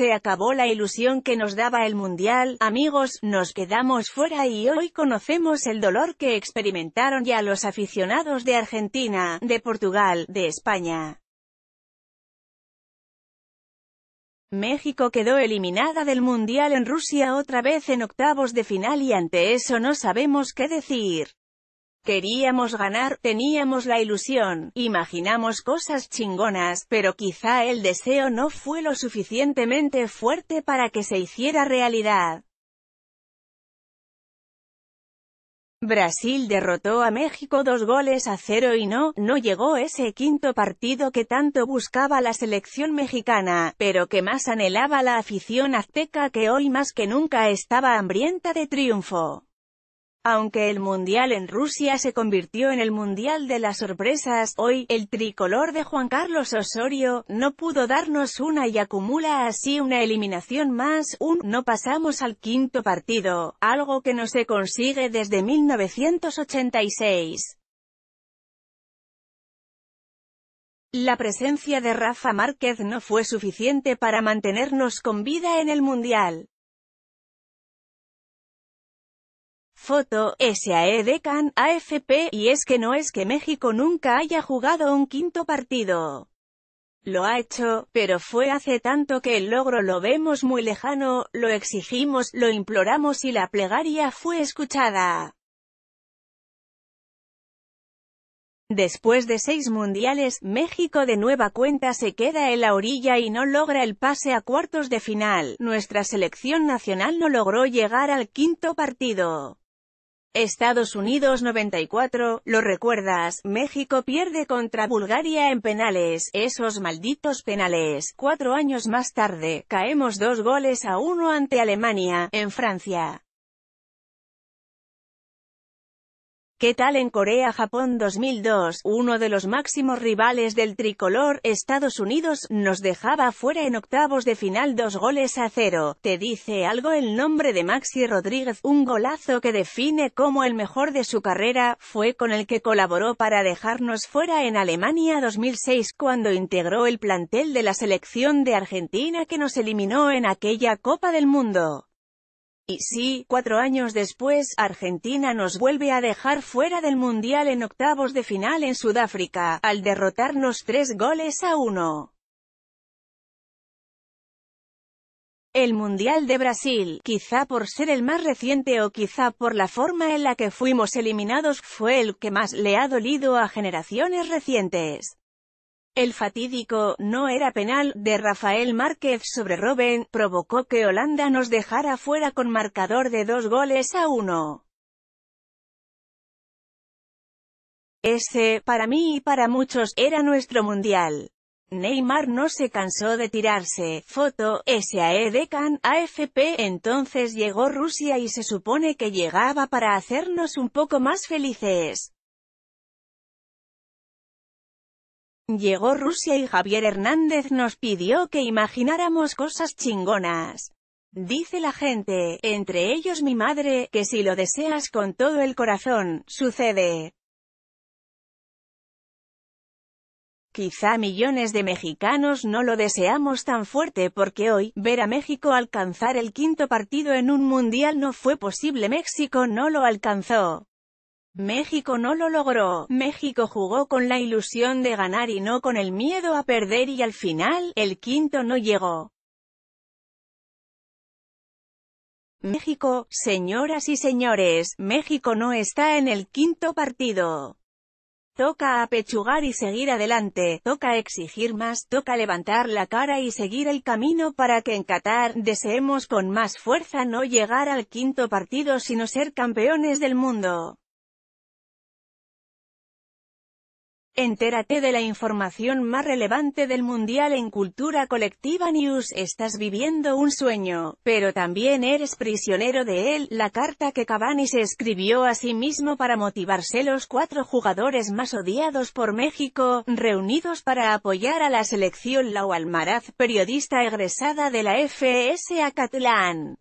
Se acabó la ilusión que nos daba el Mundial, amigos, nos quedamos fuera y hoy conocemos el dolor que experimentaron ya los aficionados de Argentina, de Portugal, de España. México quedó eliminada del Mundial en Rusia otra vez en octavos de final y ante eso no sabemos qué decir. Queríamos ganar, teníamos la ilusión, imaginamos cosas chingonas, pero quizá el deseo no fue lo suficientemente fuerte para que se hiciera realidad. Brasil derrotó a México dos goles a cero y no, no llegó ese quinto partido que tanto buscaba la selección mexicana, pero que más anhelaba la afición azteca que hoy más que nunca estaba hambrienta de triunfo. Aunque el Mundial en Rusia se convirtió en el Mundial de las sorpresas, hoy, el tricolor de Juan Carlos Osorio, no pudo darnos una y acumula así una eliminación más, un «no pasamos al quinto partido», algo que no se consigue desde 1986. La presencia de Rafa Márquez no fue suficiente para mantenernos con vida en el Mundial. Foto, SAE Decan AFP, y es que no es que México nunca haya jugado un quinto partido. Lo ha hecho, pero fue hace tanto que el logro lo vemos muy lejano, lo exigimos, lo imploramos y la plegaria fue escuchada. Después de seis mundiales, México de nueva cuenta se queda en la orilla y no logra el pase a cuartos de final. Nuestra selección nacional no logró llegar al quinto partido. Estados Unidos 94, lo recuerdas, México pierde contra Bulgaria en penales, esos malditos penales, cuatro años más tarde, caemos dos goles a uno ante Alemania, en Francia. ¿Qué tal en Corea-Japón 2002? Uno de los máximos rivales del tricolor, Estados Unidos, nos dejaba fuera en octavos de final dos goles a cero. ¿Te dice algo el nombre de Maxi Rodríguez? Un golazo que define como el mejor de su carrera, fue con el que colaboró para dejarnos fuera en Alemania 2006 cuando integró el plantel de la selección de Argentina que nos eliminó en aquella Copa del Mundo. Y sí, cuatro años después, Argentina nos vuelve a dejar fuera del Mundial en octavos de final en Sudáfrica, al derrotarnos tres goles a uno. El Mundial de Brasil, quizá por ser el más reciente o quizá por la forma en la que fuimos eliminados, fue el que más le ha dolido a generaciones recientes. El fatídico «no era penal» de Rafael Márquez sobre Robben, provocó que Holanda nos dejara fuera con marcador de dos goles a uno. Ese, para mí y para muchos, era nuestro Mundial. Neymar no se cansó de tirarse, foto, SAE Decan, AFP, entonces llegó Rusia y se supone que llegaba para hacernos un poco más felices. Llegó Rusia y Javier Hernández nos pidió que imagináramos cosas chingonas. Dice la gente, entre ellos mi madre, que si lo deseas con todo el corazón, sucede. Quizá millones de mexicanos no lo deseamos tan fuerte porque hoy, ver a México alcanzar el quinto partido en un mundial no fue posible México no lo alcanzó. México no lo logró, México jugó con la ilusión de ganar y no con el miedo a perder y al final, el quinto no llegó. México, señoras y señores, México no está en el quinto partido. Toca apechugar y seguir adelante, toca exigir más, toca levantar la cara y seguir el camino para que en Qatar, deseemos con más fuerza no llegar al quinto partido sino ser campeones del mundo. Entérate de la información más relevante del mundial en Cultura Colectiva News. Estás viviendo un sueño, pero también eres prisionero de él. La carta que Cavani se escribió a sí mismo para motivarse los cuatro jugadores más odiados por México, reunidos para apoyar a la selección Lau Almaraz, periodista egresada de la FSA Acatlán.